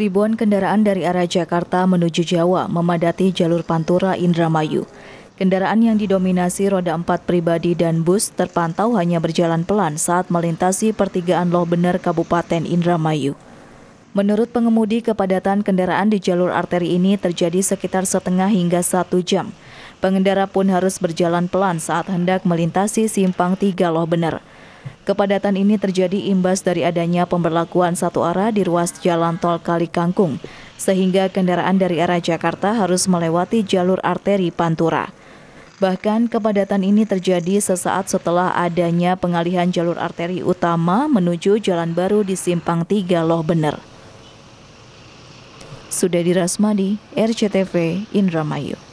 Ribuan kendaraan dari arah Jakarta menuju Jawa memadati jalur Pantura Indramayu. Kendaraan yang didominasi roda empat pribadi dan bus terpantau hanya berjalan pelan saat melintasi pertigaan Loh Bener Kabupaten Indramayu. Menurut pengemudi, kepadatan kendaraan di jalur arteri ini terjadi sekitar setengah hingga satu jam. Pengendara pun harus berjalan pelan saat hendak melintasi simpang tiga Loh Bener. Kepadatan ini terjadi imbas dari adanya pemberlakuan satu arah di ruas jalan tol Kali Kangkung, sehingga kendaraan dari arah Jakarta harus melewati jalur arteri Pantura. Bahkan kepadatan ini terjadi sesaat setelah adanya pengalihan jalur arteri utama menuju jalan baru di Simpang Tiga Loh Bener. Sudah dirasmadi, RCTV Indramayu.